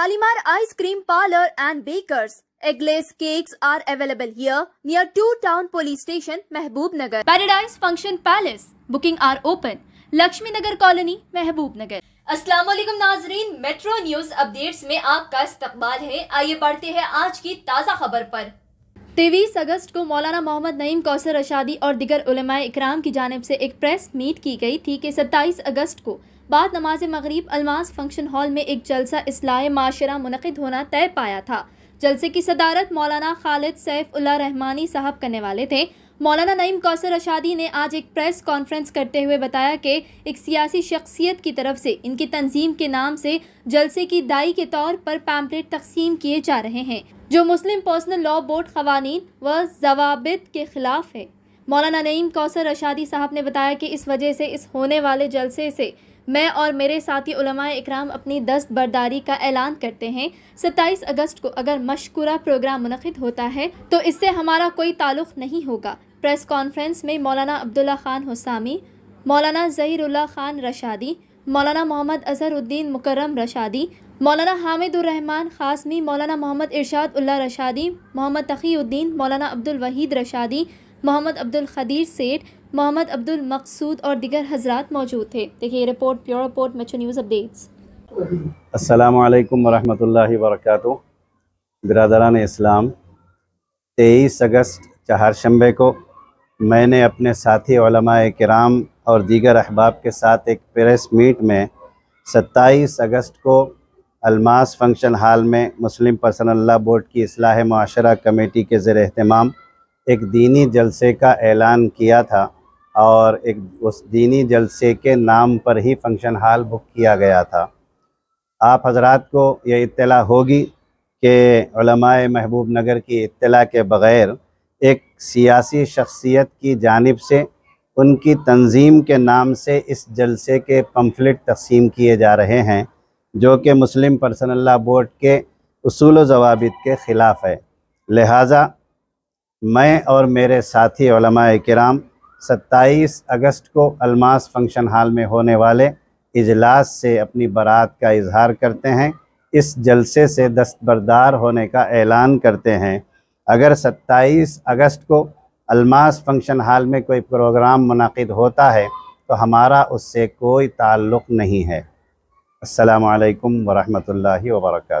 Shalimar Ice Cream Parlor and Bakers. Eggless cakes are available here near Two Town Police Station, Mehboob Nagar. Paradise Function Palace. Booking are open. Lakshmi Nagar Colony, Mehboob Nagar. अस्सलाम वालेकुम नाजरीन metro news updates में आपका इस्तकबाल है आइए बढ़ते हैं आज की ताज़ा खबर पर तेईस अगस्त को मौलाना मोहम्मद नईम कौसर रशादी और दिगर उलमा इकराम की जानब से एक प्रेस मीट की गई थी कि सत्ताईस अगस्त को बाद नमाज मगरब अलमास फंक्शन हॉल में एक जलसा असलाह माशरा मुनद होना तय पाया था जलसे की सदारत मौलाना खालिद सैफ उल्ला रहमानी साहब करने वाले थे मौलाना नईम कौसर अशादी ने आज एक प्रेस कॉन्फ्रेंस करते हुए बताया कि एक सियासी शख्सियत की तरफ से इनकी तंजीम के नाम से जलसे की दाई के तौर पर पैम्पलेट तकसीम किए जा रहे हैं जो मुस्लिम पर्सनल लॉ बोर्ड कवानीन व जवाबित के ख़िलाफ़ है मौलाना नईम कौसर अशादी साहब ने बताया कि इस वजह से इस होने वाले जलसे से मैं और मेरे साथी इकराम अपनी दस्त बर्दारी का ऐलान करते हैं सत्ताईस अगस्त को अगर मशकूरा प्रोग्राम मनद होता है तो इससे हमारा कोई ताल्लुक नहीं होगा प्रेस कॉन्फ्रेंस में मौलाना अब्दुल्ला खान हुसामी मौलाना ज़हीरुल्ला खान रशादी मौलाना मोहम्मद अजहरुद्दीन मुकर्रम रशादी मौलाना हामिदुररहमान खासमी मौलाना मोहम्मद इरशाद उल्ला रशादी मोहम्मद तकीउद्दीन मौलाना अब्दुल वहीद रशादी मोहम्मद अब्दुल खदीर सेठ मोहम्मद अब्दुल मकसूद और दिगर हजरात मौजूद थे देखिए रिपोर्ट प्योर रिपोर्ट मेचो न्यूज़ अपडेट्स असलकम वरहमल वर्क बरदरान इस्लाम तेईस अगस्त चहारशंबे को मैंने अपने साथी कराम और दीगर अहबाब के साथ एक प्रेस मीट में सत्ताईस अगस्त को अलमास फंक्शन हॉल में मुस्लिम ला बोर्ड की असलाह माशरा कमेटी के ज़र अहतमाम एक दीनी जलसे का ऐलान किया था और एक उस दीनी जलसे के नाम पर ही फंक्शन हाल बुक किया गया था आप हजरात को यह इत्तला होगी कि महबूब नगर की इत्तला के बग़ैर एक सियासी शख्सियत की जानब से उनकी तंजीम के नाम से इस जलसे के पम्फलेट तकसीम किए जा रहे हैं जो कि मुस्लिम ला बोर्ड के असूल जवाब के ख़िलाफ़ है लिहाजा मैं और मेरे साथी कराम 27 अगस्त को अलमास फंक्शन हॉल में होने वाले इजलास से अपनी बारात का इजहार करते हैं इस जलसे से दस्तबरदार होने का ऐलान करते हैं अगर 27 अगस्त को अलमास फंक्शन हॉल में कोई प्रोग्राम मनद होता है तो हमारा उससे कोई ताल्लुक़ नहीं है असलकम वरहमल वर्का